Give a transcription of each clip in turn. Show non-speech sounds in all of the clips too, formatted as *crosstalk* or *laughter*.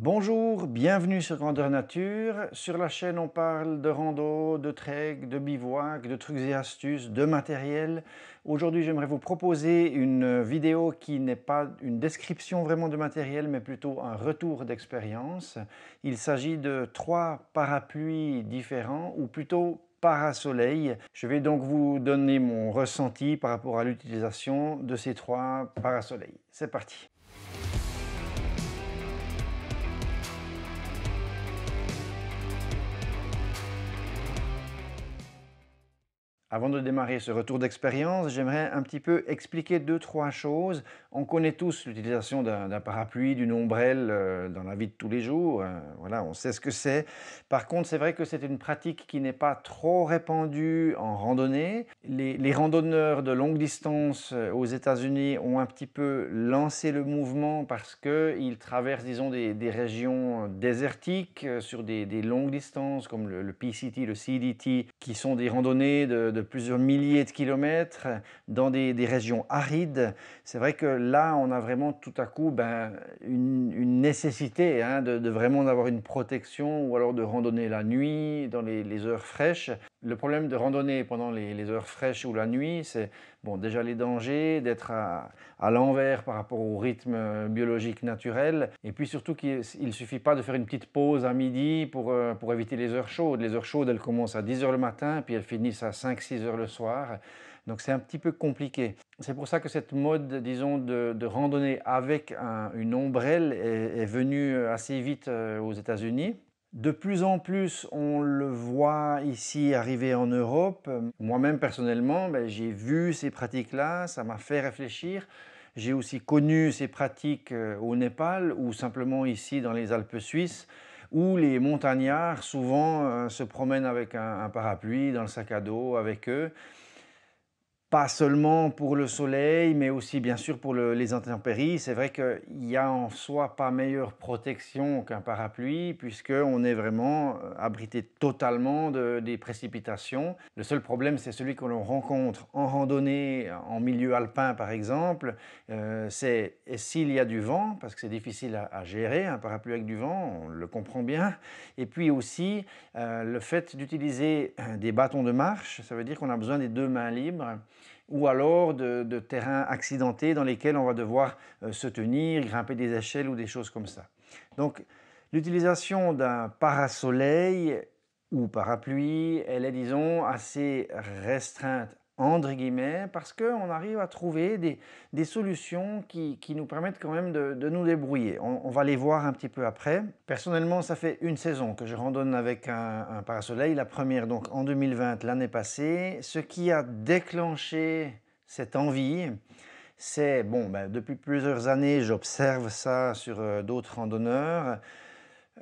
Bonjour, bienvenue sur Grandeur Nature. Sur la chaîne, on parle de rando, de trek, de bivouac, de trucs et astuces, de matériel. Aujourd'hui, j'aimerais vous proposer une vidéo qui n'est pas une description vraiment de matériel, mais plutôt un retour d'expérience. Il s'agit de trois parapluies différents, ou plutôt parasoleils. Je vais donc vous donner mon ressenti par rapport à l'utilisation de ces trois parasoleils. C'est parti. Avant de démarrer ce retour d'expérience, j'aimerais un petit peu expliquer deux, trois choses. On connaît tous l'utilisation d'un parapluie, d'une ombrelle euh, dans la vie de tous les jours. Euh, voilà, on sait ce que c'est. Par contre, c'est vrai que c'est une pratique qui n'est pas trop répandue en randonnée. Les, randonneurs de longue distance euh, aux États-Unis ont un petit peu lancé le mouvement parce qu'ils traversent, disons, des, régions désertiques sur des, longues distances comme le, PCT, le CDT, qui sont des randonnées de de plusieurs milliers de kilomètres dans des, régions arides. C'est vrai que là, on a vraiment tout à coup ben, une, nécessité hein, de, vraiment avoir une protection ou alors de randonner la nuit dans les, heures fraîches. Le problème de randonner pendant les heures fraîches ou la nuit, c'est Bon, déjà les dangers d'être à, l'envers par rapport au rythme euh, biologique naturel. Et puis surtout qu'il ne suffit pas de faire une petite pause à midi euh, pour, éviter les heures chaudes. Les heures chaudes, elles commencent à 10h le matin, puis elles finissent à 5-6 heures le soir. Donc c'est un petit peu compliqué. C'est pour ça que cette mode, disons, de, randonnée avec une ombrelle est venue euh, assez vite aux États-Unis. De plus en plus, on le voit ici arriver en Europe. Moi-même, personnellement, ben, j'ai vu ces pratiques-là, ça m'a fait réfléchir. J'ai aussi connu ces pratiques euh, au Népal ou simplement ici dans les Alpes suisses où les montagnards souvent euh, se promènent avec un, parapluie dans le sac à dos avec eux pas seulement pour le soleil, mais aussi bien sûr pour les intempéries. C'est vrai qu'il n'y a en soi pas meilleure protection qu'un parapluie, puisqu'on est vraiment euh, abrité totalement des précipitations. Le seul problème, c'est celui que l'on rencontre en randonnée, en milieu alpin par exemple. Euh, c'est s'il y a du vent, parce que c'est difficile à, gérer, un parapluie avec du vent, on le comprend bien. Et puis aussi, euh, le fait d'utiliser des bâtons de marche, ça veut dire qu'on a besoin des deux mains libres ou alors de, terrains accidentés dans lesquels on va devoir euh, se tenir, grimper des échelles ou des choses comme ça. Donc l'utilisation d'un parasoleil ou parapluie, elle est disons assez restreinte entre guillemets, parce qu'on arrive à trouver des, solutions qui, nous permettent quand même de, nous débrouiller. On, va les voir un petit peu après. Personnellement, ça fait une saison que je randonne avec un, parasoleil, la première donc en 2020, l'année passée. Ce qui a déclenché cette envie, c'est, bon, ben, depuis plusieurs années, j'observe ça sur euh, d'autres randonneurs.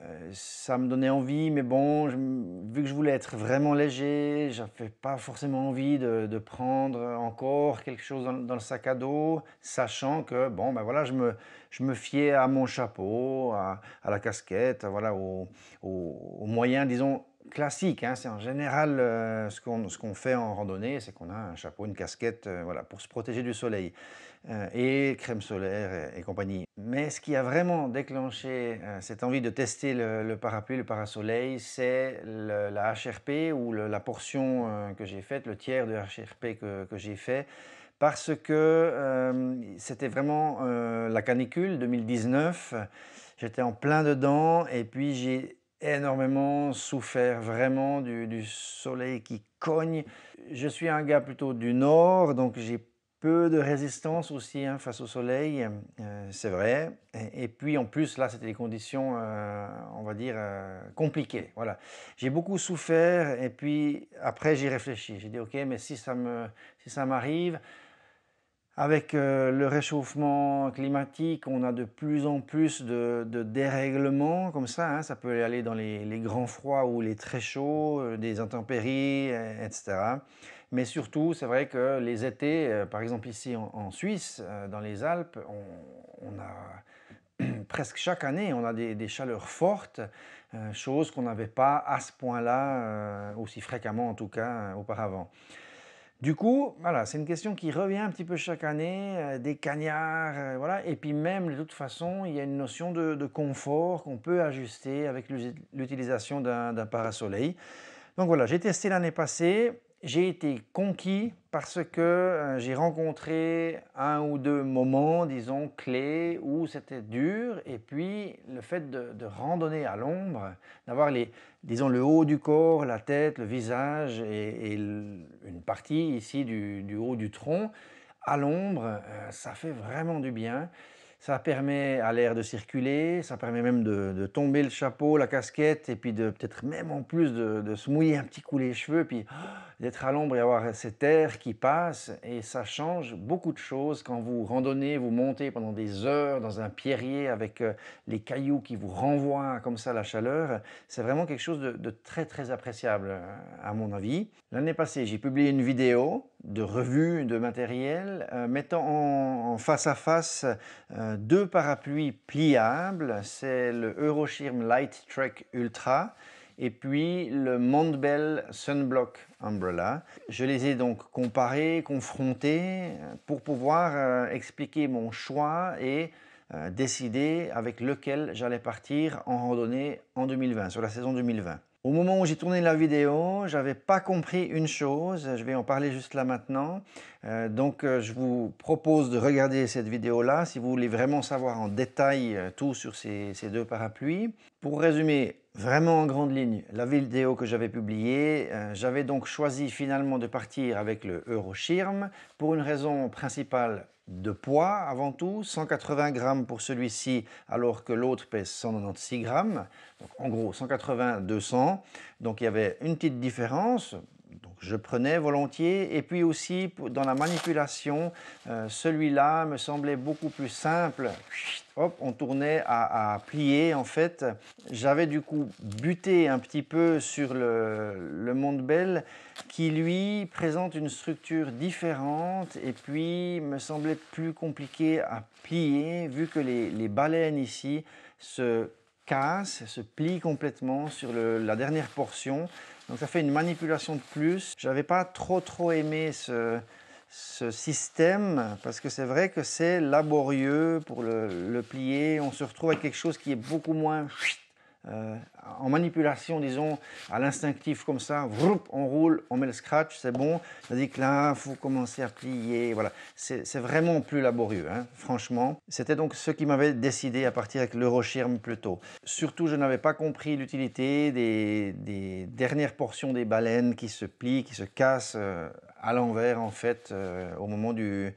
Euh, ça me donnait envie, mais bon, vu que je voulais être vraiment léger, je n'avais pas forcément envie de, prendre encore quelque chose dans, le sac à dos, sachant que bon, ben voilà, je me, je me fiais à mon chapeau, à, la casquette, voilà, aux au, moyens, disons classiques. Hein. c'est en général euh, ce qu'on ce qu'on fait en randonnée, c'est qu'on a un chapeau, une casquette, euh, voilà, pour se protéger du soleil. Euh, et crème solaire et, compagnie. Mais ce qui a vraiment déclenché euh, cette envie de tester le, parapluie, le parasoleil, c'est la HRP ou la portion euh, que j'ai faite, le tiers de HRP que, j'ai fait, parce que c'était vraiment la canicule 2019. J'étais en plein dedans et puis j'ai énormément souffert vraiment du, soleil qui cogne. Je suis un gars plutôt du nord, donc j'ai de résistance aussi hein, face au soleil, euh, c'est vrai. Et, puis en plus, là, c'était des conditions, euh, on va dire, euh, compliquées. Voilà. J'ai beaucoup souffert et puis après, j'ai réfléchi. J'ai dit, ok, mais si ça me si avec le réchauffement climatique, on a de plus en plus de, dérèglements comme ça. Hein. ça peut aller dans les, les, grands froids ou les très chauds, des intempéries, etc. Mais surtout, c'est vrai que les étés, euh, par exemple ici en, Suisse, euh, dans les Alpes, on, a *clears throat* presque chaque année, on a des, chaleurs fortes, euh, chose qu'on n'avait pas à ce point-là, aussi fréquemment en tout cas, auparavant. Du coup, voilà, c'est une question qui revient un petit peu chaque année, des cagnards, voilà. Et puis même, de toute façon, il y a une notion de, de confort qu'on peut ajuster avec l'utilisation d'un parasoleil. Donc voilà, j'ai testé l'année passée, j'ai été conquis parce que euh, j'ai rencontré un ou deux moments, disons, clés où c'était dur. Et puis, le fait de, randonner à l'ombre, d'avoir les, disons, le haut du corps, la tête, le visage et, une partie ici du, haut du tronc à l'ombre, euh, ça fait vraiment du bien. Ça permet à l'air de circuler, ça permet même de, tomber le chapeau, la casquette, et puis de peut-être même en plus de, se mouiller un petit coup les cheveux, puis oh, d'être à l'ombre et avoir cet air qui passe. Et ça change beaucoup de choses quand vous randonnez, vous montez pendant des heures dans un pierrier avec euh, les cailloux qui vous renvoient comme ça la chaleur. C'est vraiment quelque chose de, très très appréciable à mon avis. L'année passée, j'ai publié une vidéo de revue de matériel euh, mettant en, face à face euh, euh, deux parapluies pliables, c'est le Euroshirm Light Trek Ultra et puis le Montbell Sunblock Umbrella. Je les ai donc comparés, confrontés pour pouvoir euh, expliquer mon choix et euh, décider avec lequel j'allais partir en randonnée en 2020, sur la saison 2020. Au moment où j'ai tourné la vidéo, je n'avais pas compris une chose, je vais en parler juste là maintenant. Euh, donc euh, je vous propose de regarder cette vidéo-là si vous voulez vraiment savoir en détail euh, tout sur ces, ces, deux parapluies. Pour résumer vraiment en grande ligne la vidéo que j'avais publiée, j'avais donc choisi finalement de partir avec le Eurochirm pour une raison principale de poids avant tout, 180 grammes pour celui-ci alors que l'autre pèse 196 grammes. en gros 180, 200. Donc il y avait une petite différence, donc je prenais volontiers. Et puis aussi, dans la manipulation, euh, celui-là me semblait beaucoup plus simple. on tournait à, plier en fait. J'avais du coup buté un petit peu sur le, Monde bell qui lui présente une structure différente et puis me semblait plus compliqué à plier vu que les baleines ici se casse, se plie complètement sur la dernière portion. Donc ça fait une manipulation de plus. Je n'avais pas trop trop aimé ce, système parce que c'est vrai que c'est laborieux pour le, le, plier. On se retrouve avec quelque chose qui est beaucoup moins euh, en manipulation, disons, à l'instinctif comme ça, on roule, on met le scratch, c'est bon. Tandis que là, il faut commencer à plier, voilà. C'est vraiment plus laborieux, hein, franchement. C'était donc ce qui m'avait décidé à partir avec l'Eurochirm plus tôt. Surtout, je n'avais pas compris l'utilité des, dernières portions des baleines qui se plient, qui se cassent euh, à l'envers, en fait, euh, au moment du,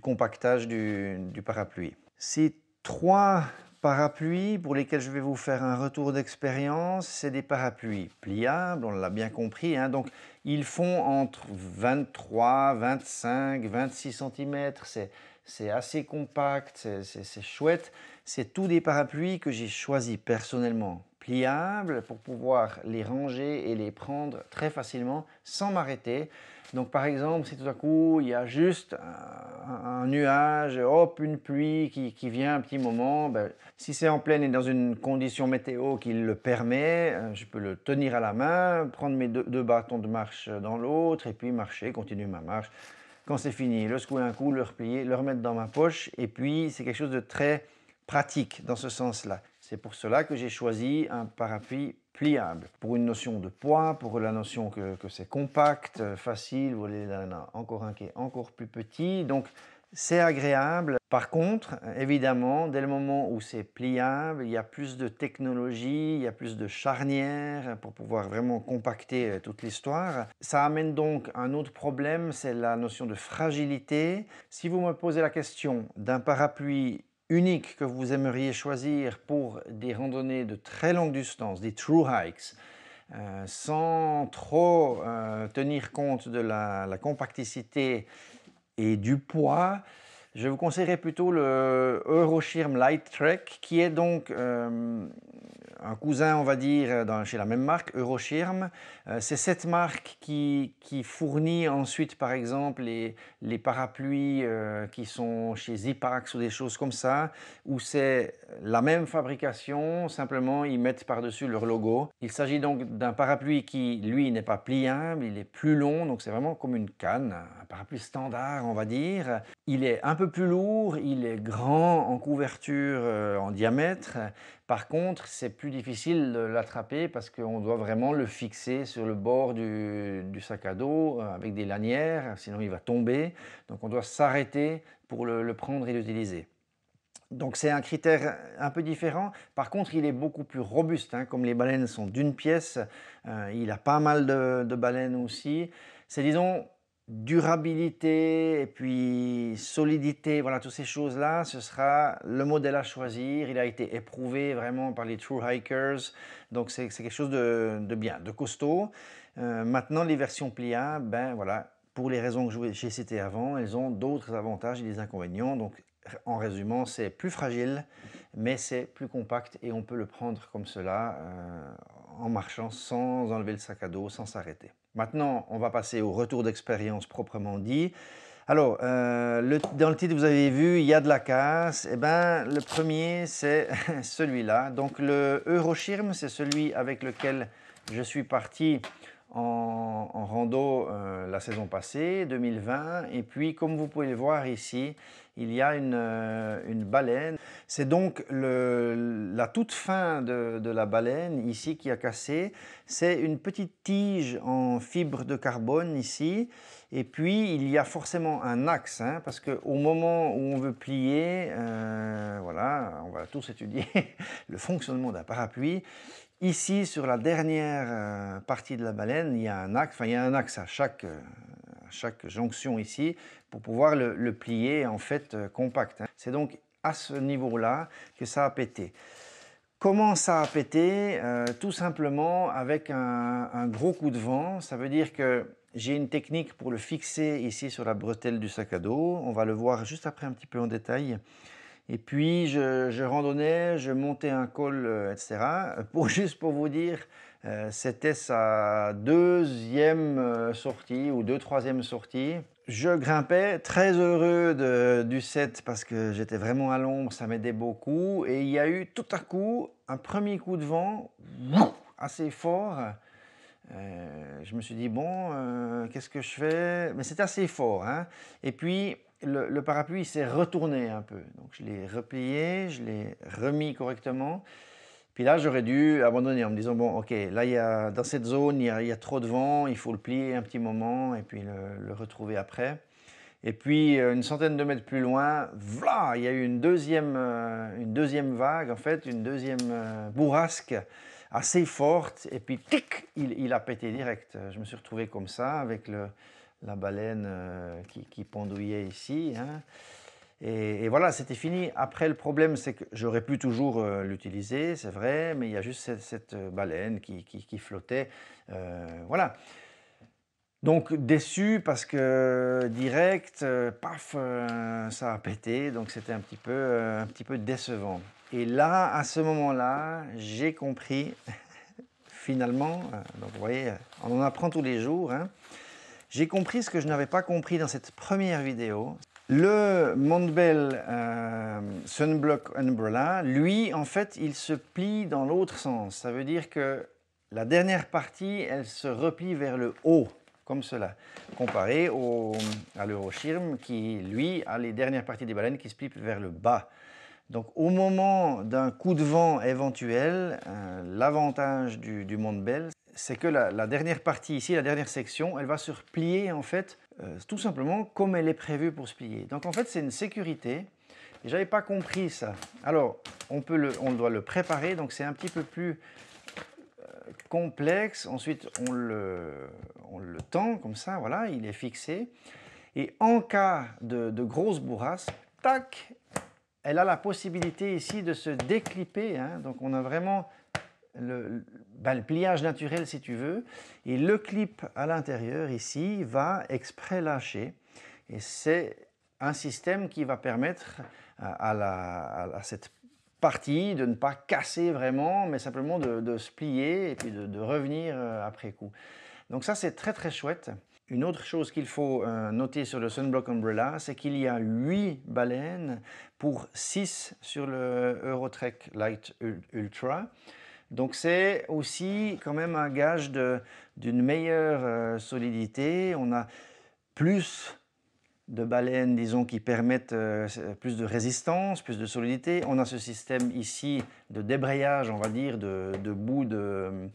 compactage du, parapluie. Ces trois parapluies pour lesquels je vais vous faire un retour d'expérience, c'est des parapluies pliables, on l'a bien compris. Hein. donc, ils font entre 23, 25, 26 cm. C'est assez compact, c'est chouette. C'est tous des parapluies que j'ai choisis personnellement pliables pour pouvoir les ranger et les prendre très facilement sans m'arrêter. Donc par exemple, si tout à coup il y a juste un, nuage, hop, une pluie qui, vient un petit moment, ben, si c'est en pleine et dans une condition météo qui le permet, euh, je peux le tenir à la main, prendre mes deux, deux bâtons de marche dans l'autre et puis marcher, continuer ma marche. Quand c'est fini, le secouer un coup, le replier, le remettre dans ma poche et puis c'est quelque chose de très pratique dans ce sens-là. C'est pour cela que j'ai choisi un parapluie pliable. Pour une notion de poids, pour la notion que, c'est compact, euh, facile, vous encore un qui est encore plus petit. Donc, c'est agréable. Par contre, évidemment, dès le moment où c'est pliable, il y a plus de technologie, il y a plus de charnières pour pouvoir vraiment compacter euh, toute l'histoire. Ça amène donc un autre problème, c'est la notion de fragilité. Si vous me posez la question d'un parapluie unique que vous aimeriez choisir pour des randonnées de très longue distance, des true hikes, euh, sans trop euh, tenir compte de la, compacticité et du poids, je vous conseillerais plutôt le Euroshirm Light Trek, qui est donc euh, un cousin, on va dire, chez la même marque, Euroschirm. Euh, c'est cette marque qui, fournit ensuite, par exemple, les, parapluies euh, qui sont chez Zipax ou des choses comme ça, Ou c'est la même fabrication, simplement ils mettent par-dessus leur logo. Il s'agit donc d'un parapluie qui, lui, n'est pas pliable, il est plus long, donc c'est vraiment comme une canne, un parapluie standard, on va dire. Il est un peu plus lourd, il est grand en couverture, euh, en diamètre. Par contre, c'est plus difficile de l'attraper parce qu'on doit vraiment le fixer sur le bord du, sac à dos euh, avec des lanières, sinon il va tomber. Donc on doit s'arrêter pour le prendre et l'utiliser. Donc c'est un critère un peu différent. Par contre, il est beaucoup plus robuste. Hein, comme les baleines sont d'une pièce, euh, il a pas mal de, baleines aussi. C'est disons durabilité et puis solidité, voilà, toutes ces choses-là, ce sera le modèle à choisir. Il a été éprouvé vraiment par les True Hikers, donc c'est quelque chose de, bien, de costaud. Euh, maintenant, les versions pliables, ben voilà, pour les raisons que j'ai citées avant, elles ont d'autres avantages et des inconvénients, donc en résumant, c'est plus fragile, mais c'est plus compact et on peut le prendre comme cela euh, en marchant sans enlever le sac à dos, sans s'arrêter. Maintenant, on va passer au retour d'expérience proprement dit. Alors, euh, dans le titre, vous avez vu, il y a de la casse. Eh bien, le premier, c'est *laughs* celui-là. Donc, le Eurochirm, c'est celui avec lequel je suis parti en, en rando euh, la saison passée, 2020. Et puis, comme vous pouvez le voir ici, il y a une, euh, une baleine. C'est donc le, la toute fin de, de, la baleine ici qui a cassé. C'est une petite tige en fibre de carbone ici. Et puis, il y a forcément un axe, hein, parce qu'au moment où on veut plier, euh, voilà, on va tous étudier *laughs* le fonctionnement d'un parapluie, Ici, sur la dernière euh, partie de la baleine, il y a un axe, enfin il y a un axe à chaque, euh, jonction ici pour pouvoir le, plier en fait euh, compact. Hein. C'est donc à ce niveau-là que ça a pété. Comment ça a pété Tout simplement avec un, gros coup de vent. Ça veut dire que j'ai une technique pour le fixer ici sur la bretelle du sac à dos. On va le voir juste après un petit peu en détail. Et puis, je, randonnais, je montais un col, euh, etc. Euh, pour, *laughs* juste pour vous dire, euh, c'était sa deuxième sortie ou deux, troisième sortie. Je grimpais, très heureux du set parce que j'étais vraiment à l'ombre, ça m'aidait beaucoup. Et il y a eu tout à coup un premier coup de vent assez fort. je me suis dit, bon, qu'est-ce que je fais Mais c'était assez fort. Hein. Et puis, le, parapluie s'est retourné un peu. Donc je l'ai replié, je l'ai remis correctement. Puis là, j'aurais dû abandonner en me disant, bon, ok, là, il y a, dans cette zone, il y, a, trop de vent, il faut le plier un petit moment et puis le, retrouver après. Et puis, euh, une centaine de mètres plus loin, voilà, il y a eu une deuxième, euh, une deuxième vague, en fait, une deuxième euh, bourrasque assez forte. Et puis, tic, il a pété direct. Je me suis retrouvé comme ça, avec le, la baleine euh, qui, pendouillait ici. Hein. Et, voilà, c'était fini. Après, le problème, c'est que j'aurais pu toujours euh, l'utiliser, c'est vrai, mais il y a juste cette, euh, baleine qui, flottait. voilà. Donc déçu parce que direct, paf, ça a pété, donc c'était un, petit peu, un petit peu décevant. Et là, à ce moment-là, j'ai compris *laughs* finalement, vous voyez, on en apprend tous les jours, hein. J'ai compris ce que je n'avais pas compris dans cette première vidéo. Le Montbell euh, Sunblock Umbrella, lui, en fait, il se plie dans l'autre sens. Ça veut dire que la dernière partie, elle se replie vers le haut, comme cela, comparé au, à l'Euroschirm qui, lui, a les dernières parties des baleines qui se plient vers le bas. Donc au moment d'un coup de vent éventuel, euh, l'avantage du, du c'est que la, dernière partie ici, la dernière section, elle va se replier en fait euh, tout simplement comme elle est prévue pour se plier. Donc en fait c'est une sécurité Je n'avais pas compris ça. Alors on, peut on doit le préparer donc c'est un petit peu plus euh, complexe. Ensuite on le, tend comme ça, voilà, il est fixé. Et en cas de, grosse bourrasse, tac, elle a la possibilité ici de se décliper. Hein. donc on a vraiment ben, le, pliage naturel si tu veux, et le clip à l'intérieur ici va exprès lâcher. Et c'est un système qui va permettre à, la, à, cette partie de ne pas casser vraiment, mais simplement de, de se plier et puis de, de revenir euh, après coup. Donc ça c'est très très chouette. Une autre chose qu'il faut euh, noter sur le Sunblock Umbrella, c'est qu'il y a 8 baleines pour 6 sur le Eurotrek Light Ultra. Donc c'est aussi quand même un gage d'une meilleure euh, solidité. On a plus de baleines, disons, qui permettent euh, plus de résistance, plus de solidité. On a ce système ici de débrayage, on va dire, de bout de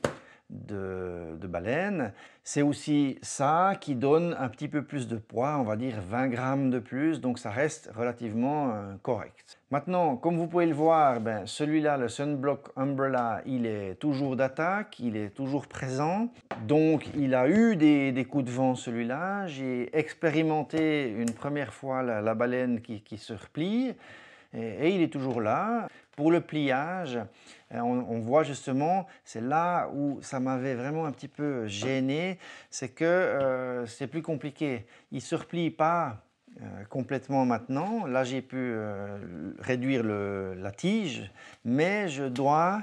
de, baleine. C'est aussi ça qui donne un petit peu plus de poids, on va dire 20 grammes de plus, donc ça reste relativement euh, correct. Maintenant, comme vous pouvez le voir, ben, celui-là, le Sunblock Umbrella, il est toujours d'attaque, il est toujours présent. Donc, il a eu des, coups de vent, celui-là. J'ai expérimenté une première fois la, baleine qui, se replie et il est toujours là. Pour le pliage, euh, on, voit justement, c'est là où ça m'avait vraiment un petit peu gêné, c'est que euh, c'est plus compliqué. Il ne se replie pas euh, complètement maintenant. Là, j'ai pu réduire le, la tige, mais je dois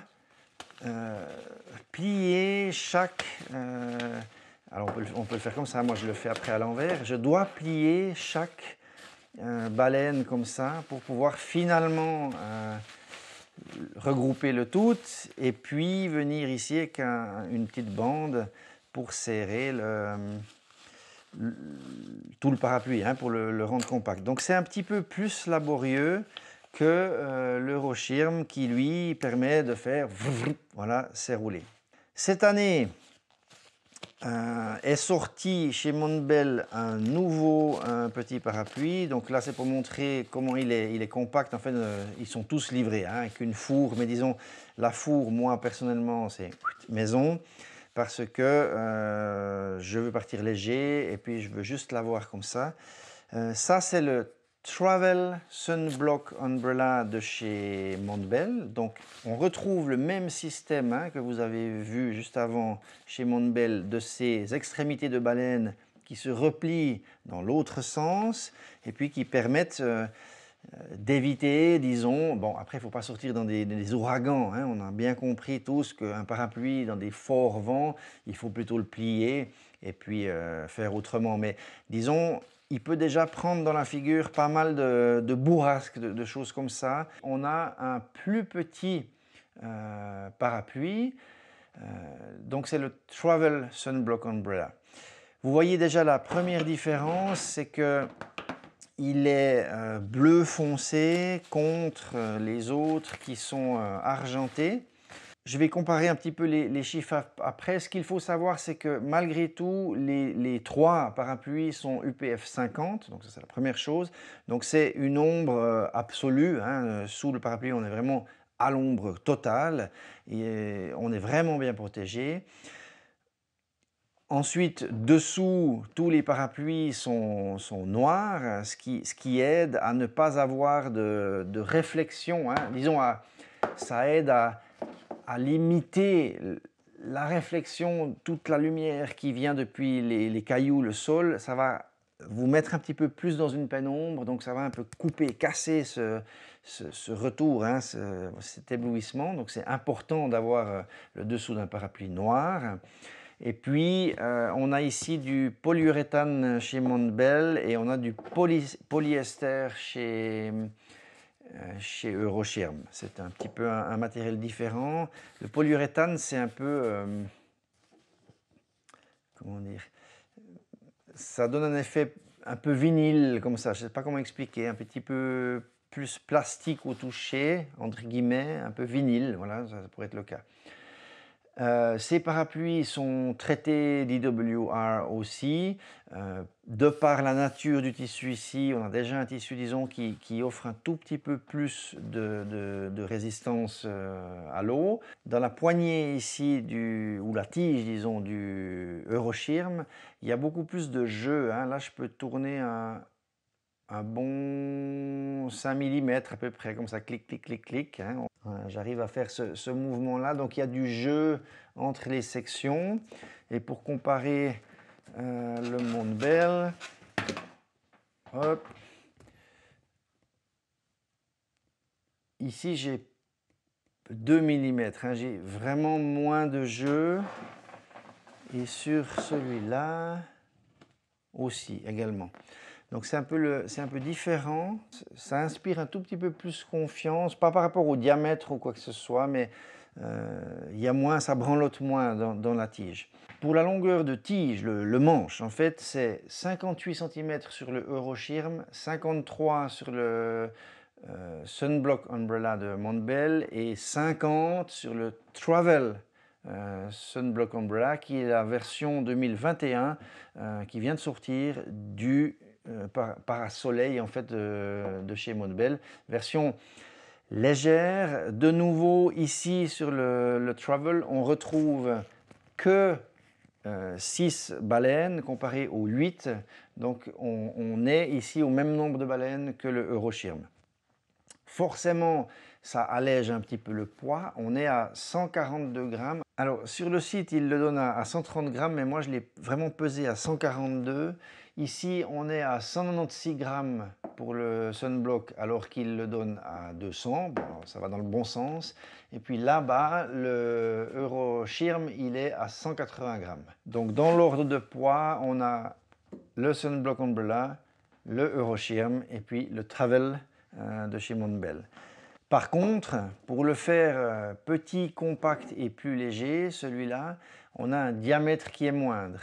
plier chaque... alors, on peut, on peut, le faire comme ça, moi je le fais après à l'envers. Je dois plier chaque baleine comme ça pour pouvoir finalement regrouper le tout et puis venir ici avec une petite bande pour serrer tout le parapluie, hein, pour le, rendre compact. Donc c'est un petit peu plus laborieux que euh, le l'Eurochirm qui lui permet de faire voilà, c'est roulé. Cette année, euh, est sorti chez Montbel un nouveau un petit parapluie. Donc là, c'est pour montrer comment il est, il est compact. En fait, euh, ils sont tous livrés hein, avec une fourre. Mais disons, la fourre, moi, personnellement, c'est maison parce que euh, je veux partir léger et puis je veux juste l'avoir comme ça. ça, c'est le Travel Sunblock Umbrella de chez Montbell. Donc on retrouve le même système hein, que vous avez vu juste avant chez Montbell de ces extrémités de baleine qui se replient dans l'autre sens et puis qui permettent euh, euh, d'éviter, disons, bon après il ne faut pas sortir dans des, ouragans, hein. on a bien compris tous qu'un parapluie dans des forts vents, il faut plutôt le plier et puis euh, faire autrement. Mais disons, il peut déjà prendre dans la figure pas mal de, bourrasques, de, choses comme ça. On a un plus petit euh, parapluie, euh, donc c'est le Travel Sunblock Umbrella. Vous voyez déjà la première différence, c'est que il est euh, bleu foncé contre les autres qui sont argentés. Je vais comparer un petit peu les, chiffres après. Ce qu'il faut savoir, c'est que malgré tout, les, trois parapluies sont UPF 50, donc ça c'est la première chose. Donc c'est une ombre euh, absolue. Hein. Euh, sous le parapluie, on est vraiment à l'ombre totale et on est vraiment bien protégé. Ensuite, dessous, tous les parapluies sont, noirs, ce qui, aide à ne pas avoir de, réflexion. Hein. Disons, ça aide à à limiter la réflexion, toute la lumière qui vient depuis les, cailloux, le sol, ça va vous mettre un petit peu plus dans une pénombre, donc ça va un peu couper, casser ce, retour, hein, cet éblouissement. Donc c'est important d'avoir euh, le dessous d'un parapluie noir. Et puis, euh, on a ici du polyuréthane chez Montbel et on a du polyester chez, euh, chez Eurochirm. C'est un petit peu un, matériel différent. Le polyuréthane, c'est un peu... Euh, comment dire Ça donne un effet un peu vinyle, comme ça. Je ne sais pas comment expliquer. Un petit peu plus plastique au toucher, entre guillemets, un peu vinyle. Voilà, ça pourrait être le cas ces euh, parapluies sont traités d'IWR aussi. Euh, de par la nature du tissu ici, on a déjà un tissu, disons, qui, qui offre un tout petit peu plus de, de, résistance euh, à l'eau. Dans la poignée ici, du, ou la tige, disons, du Eurochirm, il y a beaucoup plus de jeu. Hein. Là, je peux tourner un, bon 5 mm à peu près, comme ça, clic, clic, clic, clic. Hein. J'arrive à faire ce, mouvement-là. Donc, il y a du jeu entre les sections. Et pour comparer euh, le monde hop, ici, j'ai 2 mm. Hein. J'ai vraiment moins de jeu. Et sur celui-là aussi, également. Donc c'est un, peu le, un peu différent. Ça inspire un tout petit peu plus confiance, pas par rapport au diamètre ou quoi que ce soit, mais euh, il y a moins, ça branlote moins dans, la tige. Pour la longueur de tige, le, manche, en fait, c'est 58 cm sur le Eurochirm, 53 sur le euh, Sunblock Umbrella de Montbell et 50 sur le Travel euh, Sunblock Umbrella, qui est la version 2021 qui vient de sortir du euh, parasoleil par, soleil en fait euh, de, chez Bell Version légère. De nouveau ici sur le, Travel, on retrouve que 6 euh, baleines comparé aux 8. Donc on, est ici au même nombre de baleines que le Eurochirm. Forcément, ça allège un petit peu le poids. On est à 142 grammes. Alors sur le site, il le donne à 130 grammes, mais moi je l'ai vraiment pesé à 142. Ici, on est à 196 grammes pour le sunblock, alors qu'il le donne à 200. Bon, ça va dans le bon sens. Et puis là-bas, le Euroshirm, il est à 180 grammes. Donc dans l'ordre de poids, on a le sunblock Umbrella, le Euroshirm et puis le Travel euh, de chez Montbell. Par contre, pour le faire euh, petit, compact et plus léger, celui-là, on a un diamètre qui est moindre.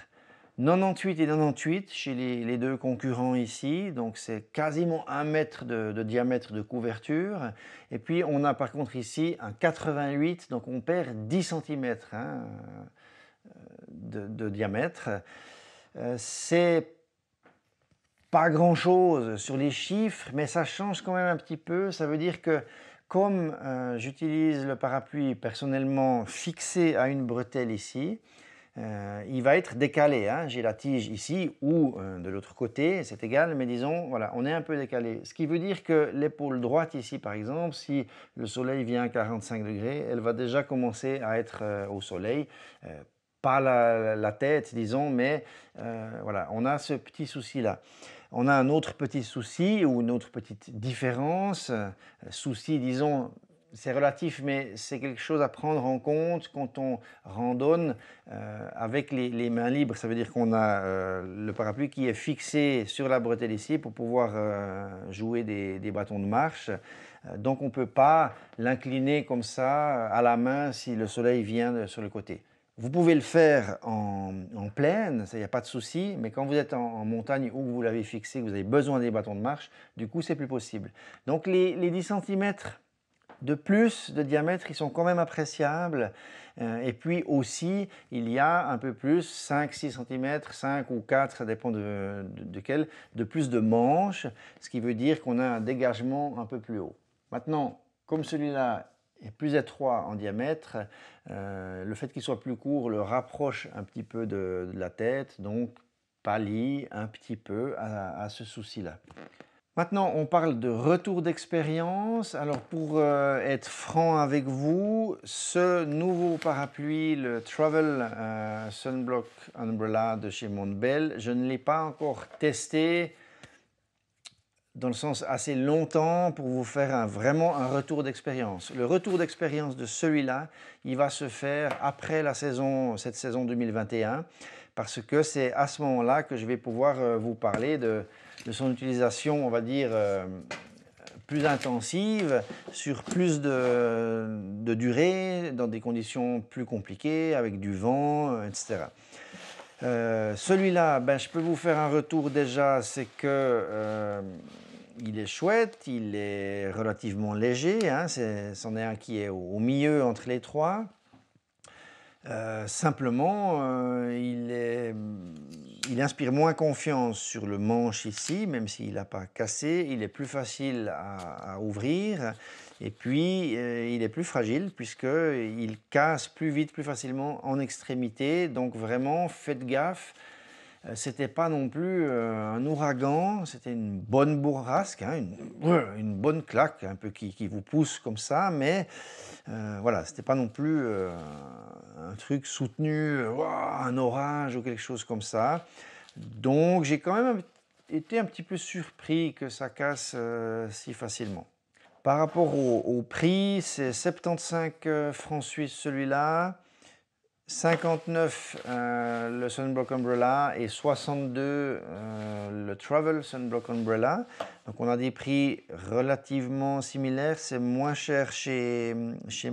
98 et 98 chez les, deux concurrents ici, donc c'est quasiment 1 mètre de, diamètre de couverture. Et puis on a par contre ici un 88, donc on perd 10 cm hein, euh, de, diamètre. Euh, c'est pas grand chose sur les chiffres, mais ça change quand même un petit peu. Ça veut dire que comme euh, j'utilise le parapluie personnellement fixé à une bretelle ici, euh, il va être décalé. Hein. J'ai la tige ici ou euh, de l'autre côté, c'est égal, mais disons, voilà, on est un peu décalé. Ce qui veut dire que l'épaule droite ici, par exemple, si le soleil vient à 45 degrés, elle va déjà commencer à être euh, au soleil. pas la, la, tête, disons, mais voilà, on a ce petit souci-là. On a un autre petit souci ou une autre petite différence, souci, disons, c'est relatif, mais c'est quelque chose à prendre en compte quand on randonne euh, avec les, mains libres. Ça veut dire qu'on a euh, le parapluie qui est fixé sur la bretelle ici pour pouvoir euh, jouer des, bâtons de marche. donc on ne peut pas l'incliner comme ça à la main si le soleil vient sur le côté. Vous pouvez le faire en, pleine, plaine, il n'y a pas de souci, mais quand vous êtes en, montagne où vous l'avez fixé, vous avez besoin des bâtons de marche, du coup c'est plus possible. Donc les, les 10 cm de plus de diamètre, ils sont quand même appréciables. Euh, et puis aussi, il y a un peu plus, 5, 6 cm, 5 ou 4, ça dépend de, de, quel, de plus de manches, ce qui veut dire qu'on a un dégagement un peu plus haut. Maintenant, comme celui-là est plus étroit en diamètre, euh, le fait qu'il soit plus court le rapproche un petit peu de, la tête, donc pallie un petit peu à ce souci-là. Maintenant, on parle de retour d'expérience. Alors, pour euh, être franc avec vous, ce nouveau parapluie, le Travel euh, Sunblock Umbrella de chez Montbell, je ne l'ai pas encore testé dans le sens assez longtemps pour vous faire vraiment un retour d'expérience. Le retour d'expérience de celui-là, il va se faire après la saison, cette saison 2021, parce que c'est à ce moment-là que je vais pouvoir euh, vous parler de de son utilisation, on va dire, euh, plus intensive, sur plus de, durée, dans des conditions plus compliquées, avec du vent, euh, etc. Euh, celui-là, ben, je peux vous faire un retour déjà, c'est que il est chouette, il est relativement léger, hein, c'en est, un qui est au, au, milieu entre les trois. simplement, il est il inspire moins confiance sur le manche ici, même s'il n'a pas cassé. Il est plus facile à, ouvrir et puis euh, il est plus fragile puisqu'il casse plus vite, plus facilement en extrémité. Donc vraiment, faites gaffe euh, c'était pas non plus euh, un ouragan, c'était une bonne bourrasque, hein, une, bonne claque un peu qui, vous pousse comme ça, mais euh, voilà, c'était pas non plus euh, un truc soutenu, un orage ou quelque chose comme ça. Donc j'ai quand même été un petit peu surpris que ça casse si facilement. Par rapport au prix, c'est 75 francs suisses celui-là. 59 euh, le Sunblock Umbrella et 62 euh, le Travel Sunblock Umbrella. Donc on a des prix relativement similaires, c'est moins cher chez, chez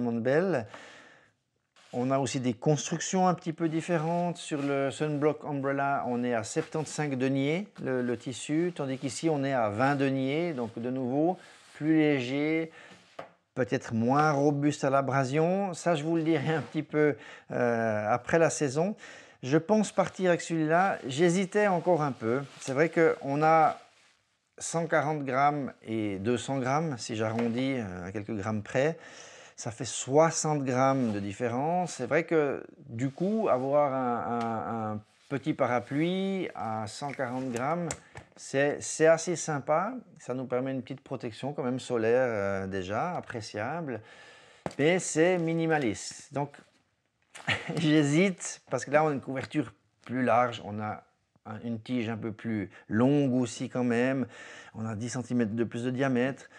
On a aussi des constructions un petit peu différentes. Sur le Sunblock Umbrella, on est à 75 deniers le tissu, tandis qu'ici on est à 20 deniers, donc de nouveau plus léger, peut-être moins robuste à l'abrasion. Ça, je vous le dirai un petit peu euh, après la saison. Je pense partir avec celui-là. J'hésitais encore un peu. C'est vrai qu'on a 140 grammes et 200 grammes, si j'arrondis euh, à quelques grammes près. Ça fait 60 grammes de différence. C'est vrai que du coup, avoir un, un, un petit parapluie à 140 grammes. C'est assez sympa, ça nous permet une petite protection quand même solaire euh, déjà, appréciable, mais c'est minimaliste. Donc *laughs* j'hésite parce que là on a une couverture plus large, on a une tige un peu plus longue aussi quand même, on a 10 cm de plus de diamètre.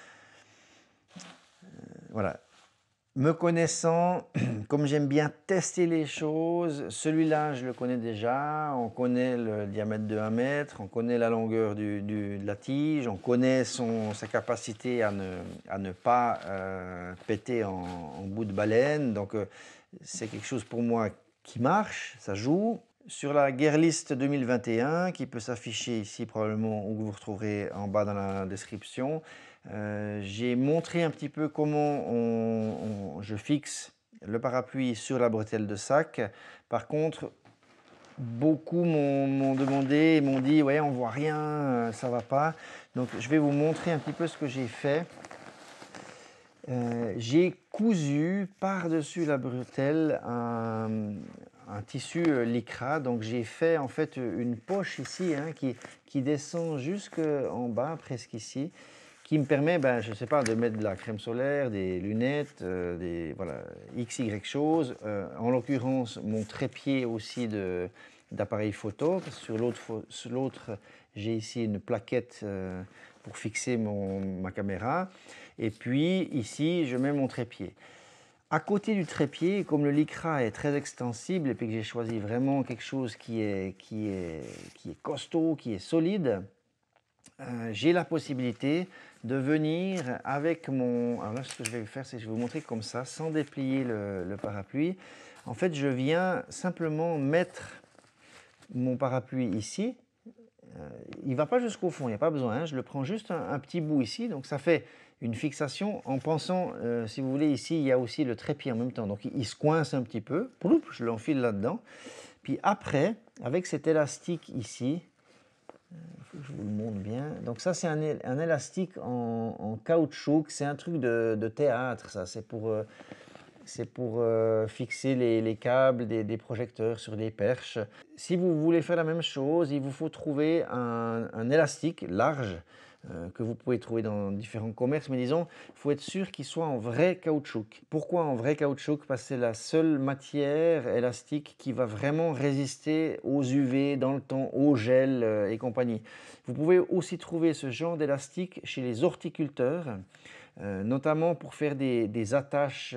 Euh, voilà, me connaissant, *clears throat* comme j'aime bien tester les choses, celui-là, je le connais déjà. On connaît le diamètre de 1 mètre, on connaît la longueur de la tige, on connaît sa capacité à ne, pas euh, péter en, bout de baleine. Donc, euh, c'est quelque chose pour moi qui marche, ça joue. Sur la guerre 2021, qui peut s'afficher ici probablement, ou vous retrouverez en bas dans la description, euh, j'ai montré un petit peu comment je fixe le parapluie sur la bretelle de sac. Par contre, beaucoup m'ont demandé et m'ont dit « ouais, on voit rien, euh, ça va pas ». Donc, je vais vous montrer un petit peu ce que j'ai fait. Euh, j'ai cousu par-dessus la bretelle un, tissu euh, Donc j'ai fait en fait une poche ici hein, qui descend jusqu'en bas, presque ici qui me permet, ben, je ne sais pas, de mettre de la crème solaire, des lunettes, euh, des voilà, x, y choses. Euh, en l'occurrence, mon trépied aussi d'appareil photo. Sur l'autre, j'ai ici une plaquette euh, pour fixer mon, ma caméra. Et puis ici, je mets mon trépied. À côté du trépied, comme le lycra est très extensible et puis que j'ai choisi vraiment quelque chose qui est, qui est, qui est costaud, qui est solide, euh, j'ai la possibilité de venir avec mon... Alors là, ce que je vais faire, c'est que je vais vous montrer comme ça, sans déplier le, parapluie. En fait, je viens simplement mettre mon parapluie ici. Euh, il ne va pas jusqu'au fond, il n'y a pas besoin. Hein. Je le prends juste un, petit bout ici. Donc, ça fait une fixation en pensant, euh, si vous voulez, ici, il y a aussi le trépied en même temps. Donc, il, se coince un petit peu. je l'enfile là-dedans. Puis après, avec cet élastique ici, je vous le montre bien. Donc ça, c'est un, un, élastique en, caoutchouc. C'est un truc de, de théâtre, ça. C'est pour, euh, pour euh, fixer les, les câbles des, des, projecteurs sur des perches. Si vous voulez faire la même chose, il vous faut trouver un, un élastique large euh, que vous pouvez trouver dans différents commerces, mais disons, il faut être sûr qu'il soit en vrai caoutchouc. Pourquoi en vrai caoutchouc Parce que c'est la seule matière élastique qui va vraiment résister aux UV dans le temps, au gel euh, et compagnie. Vous pouvez aussi trouver ce genre d'élastique chez les horticulteurs, euh, notamment pour faire des, attaches.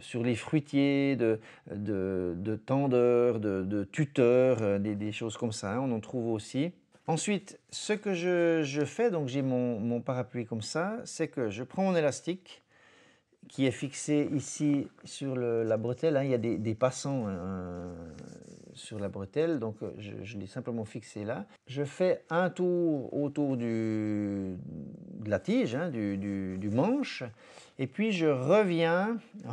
sur les fruitiers, de, tendeurs, de, tuteurs, des, choses comme ça. Hein. on en trouve aussi. Ensuite, ce que je, fais, donc j'ai mon, parapluie comme ça, c'est que je prends mon élastique qui est fixé ici sur la bretelle. Hein. il y a des, passants euh, sur la bretelle, donc euh, je, l'ai simplement fixé là. Je fais un tour autour du, de la tige, hein, du, manche, et puis je reviens. *laughs*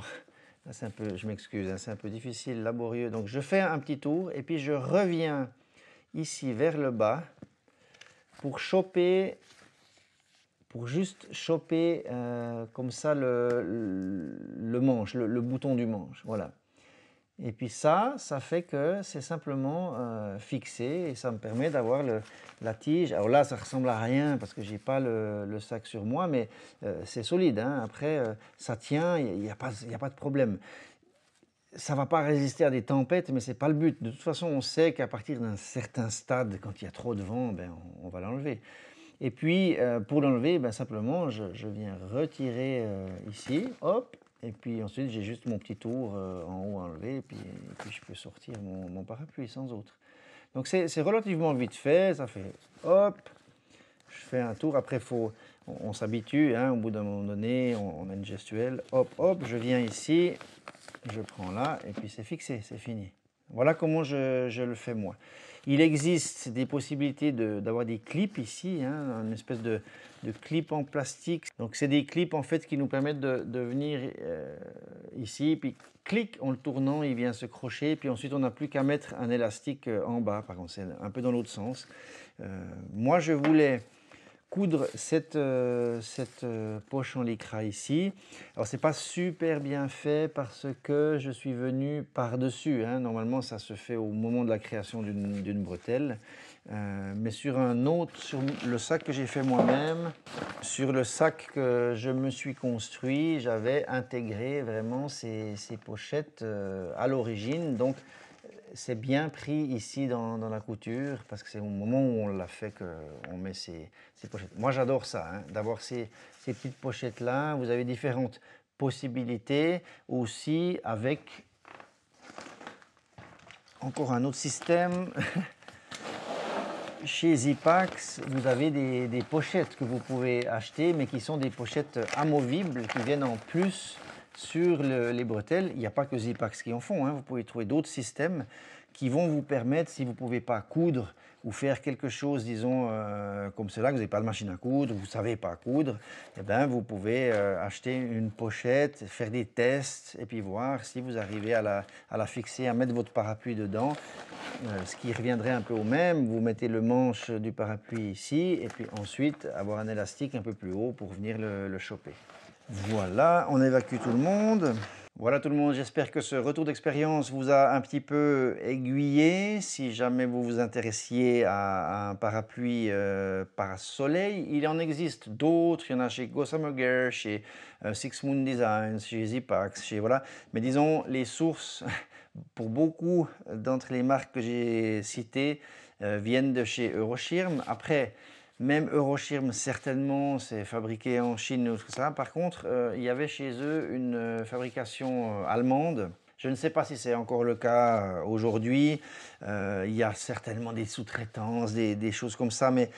Ah, un peu, je m'excuse, hein, c'est un peu difficile, laborieux. Donc je fais un petit tour et puis je reviens ici vers le bas pour choper, pour juste choper euh, comme ça le, le, manche, le, bouton du manche. Voilà. Et puis ça, ça fait que c'est simplement euh, fixé et ça me permet d'avoir la tige. Alors là, ça ressemble à rien parce que j'ai pas le, sac sur moi, mais euh, c'est solide. Hein. Après, ça tient, il n'y a, a, pas de problème ça va pas résister à des tempêtes, mais c'est pas le but. De toute façon, on sait qu'à partir d'un certain stade, quand il y a trop de vent, ben, on, va l'enlever. Et puis, euh, pour l'enlever, ben, simplement, je, viens retirer euh, ici, hop, et puis ensuite, j'ai juste mon petit tour euh, en haut à enlever, et puis, puis je peux sortir mon, parapluie sans autre. Donc, c'est relativement vite fait, ça fait hop, je fais un tour, après, faut, on, s'habitue, hein, au bout d'un moment donné, on, on a une gestuelle, hop, hop, je viens ici, je prends là, et puis c'est fixé, c'est fini. Voilà comment je, je, le fais moi. Il existe des possibilités d'avoir des clips ici, hein, une espèce de, de, clip en plastique. Donc c'est des clips en fait qui nous permettent de, de venir euh, ici, puis clic, en le tournant, il vient se crocher, puis ensuite on n'a plus qu'à mettre un élastique euh, en bas, par contre c'est un peu dans l'autre sens. Euh, moi je voulais coudre cette, euh, cette euh, poche en lycra ici. Alors c'est pas super bien fait parce que je suis venu par-dessus. Hein. Normalement ça se fait au moment de la création d'une bretelle. Euh, mais sur un autre, sur le sac que j'ai fait moi-même, sur le sac que je me suis construit, j'avais intégré vraiment ces, ces pochettes à l'origine. Donc c'est bien pris ici dans, la couture parce que c'est au moment où on l'a fait qu'on met ces, pochettes. Moi j'adore ça, hein, d'avoir ces, petites pochettes là. Vous avez différentes possibilités aussi avec encore un autre système. *laughs* Chez Zipax, vous avez des, des pochettes que vous pouvez acheter, mais qui sont des pochettes amovibles, qui viennent en plus sur les bretelles, il n'y a pas que Zipax qui en font. Hein. Vous pouvez trouver d'autres systèmes qui vont vous permettre, si vous ne pouvez pas coudre ou faire quelque chose, disons, euh, comme cela, que vous n'avez pas de machine à coudre, vous ne savez pas coudre, eh ben, vous pouvez euh, acheter une pochette, faire des tests, et puis voir si vous arrivez à la, fixer, à mettre votre parapluie dedans, euh, ce qui reviendrait un peu au même. Vous mettez le manche du parapluie ici, et puis ensuite, avoir un élastique un peu plus haut pour venir le choper. Voilà, on évacue tout le monde. Voilà tout le monde, j'espère que ce retour d'expérience vous a un petit peu aiguillé. Si jamais vous vous intéressiez à, un parapluie euh, par parasoleil, il en existe d'autres. Il y en a chez Gossamer Girl, chez euh, Six Moon Designs, chez Zipax, chez voilà. Mais disons, les sources *laughs* pour beaucoup d'entre les marques que j'ai citées euh, viennent de chez Euroshirm. Après, même Eurochirm, certainement, c'est fabriqué en Chine ou Par contre, euh, il y avait chez eux une euh, fabrication euh, allemande. Je ne sais pas si c'est encore le cas aujourd'hui. il y a certainement des sous-traitances, des, des, choses comme ça. Mais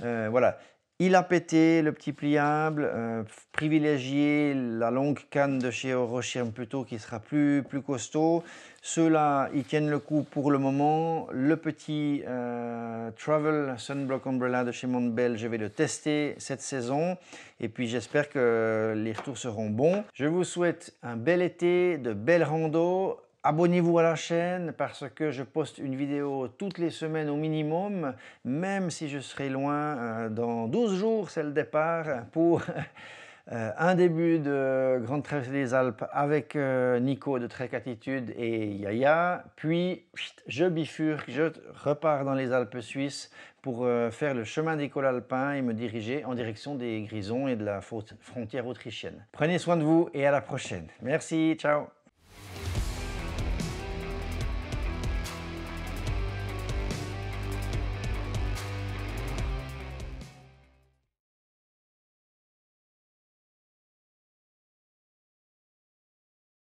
voilà, il a pété le petit pliable, euh, Privilégier la longue canne de chez Orochim plutôt qui sera plus, plus costaud. Ceux-là, ils tiennent le coup pour le moment. Le petit euh, Travel Sunblock Umbrella de chez Montbel, je vais le tester cette saison. Et puis j'espère que les retours seront bons. Je vous souhaite un bel été, de belles randos Abonnez-vous à la chaîne parce que je poste une vidéo toutes les semaines au minimum, même si je serai loin euh, dans 12 jours, c'est le départ, pour *laughs* euh, un début de Grande Traversée des Alpes avec euh, Nico de Trek Attitude et Yaya. Puis je bifurque, je repars dans les Alpes suisses pour faire le chemin des cols et me diriger en direction des Grisons et de la frontière autrichienne. Prenez soin de vous et à la prochaine. Merci, ciao